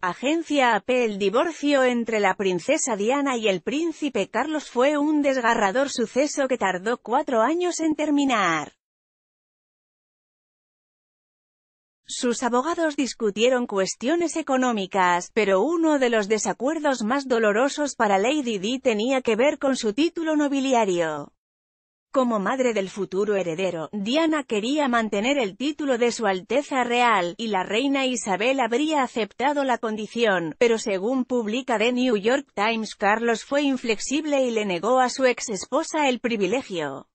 agencia AP El divorcio entre la princesa Diana y el príncipe Carlos fue un desgarrador suceso que tardó cuatro años en terminar. Sus abogados discutieron cuestiones económicas, pero uno de los desacuerdos más dolorosos para Lady Di tenía que ver con su título nobiliario. Como madre del futuro heredero, Diana quería mantener el título de Su Alteza Real, y la reina Isabel habría aceptado la condición, pero según publica The New York Times Carlos fue inflexible y le negó a su ex esposa el privilegio.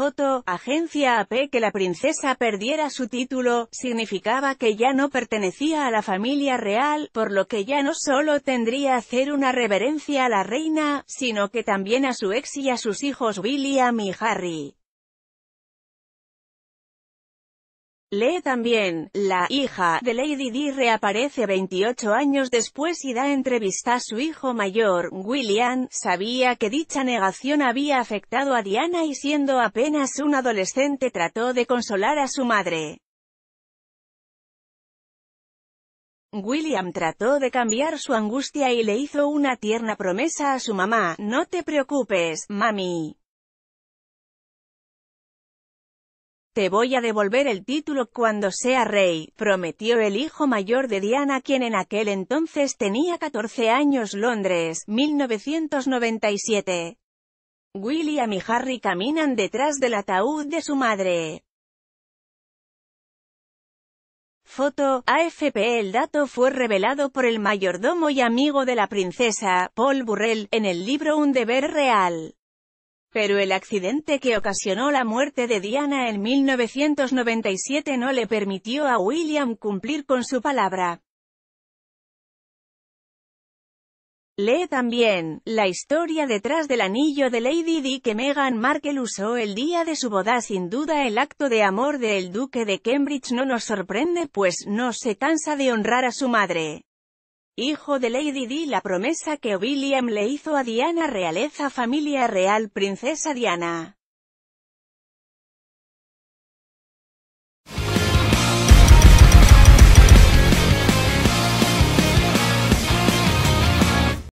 Foto, agencia AP que la princesa perdiera su título, significaba que ya no pertenecía a la familia real, por lo que ya no solo tendría hacer una reverencia a la reina, sino que también a su ex y a sus hijos William y Harry. Lee también, la hija de Lady Di reaparece 28 años después y da entrevista a su hijo mayor, William, sabía que dicha negación había afectado a Diana y siendo apenas un adolescente trató de consolar a su madre. William trató de cambiar su angustia y le hizo una tierna promesa a su mamá, no te preocupes, mami. Te voy a devolver el título cuando sea rey, prometió el hijo mayor de Diana quien en aquel entonces tenía 14 años Londres, 1997. William y Harry caminan detrás del ataúd de su madre. Foto, AFP El dato fue revelado por el mayordomo y amigo de la princesa, Paul Burrell, en el libro Un deber real. Pero el accidente que ocasionó la muerte de Diana en 1997 no le permitió a William cumplir con su palabra. Lee también, la historia detrás del anillo de Lady Di que Meghan Markle usó el día de su boda sin duda el acto de amor del duque de Cambridge no nos sorprende pues no se cansa de honrar a su madre hijo de Lady Di la promesa que William le hizo a Diana realeza familia real princesa Diana.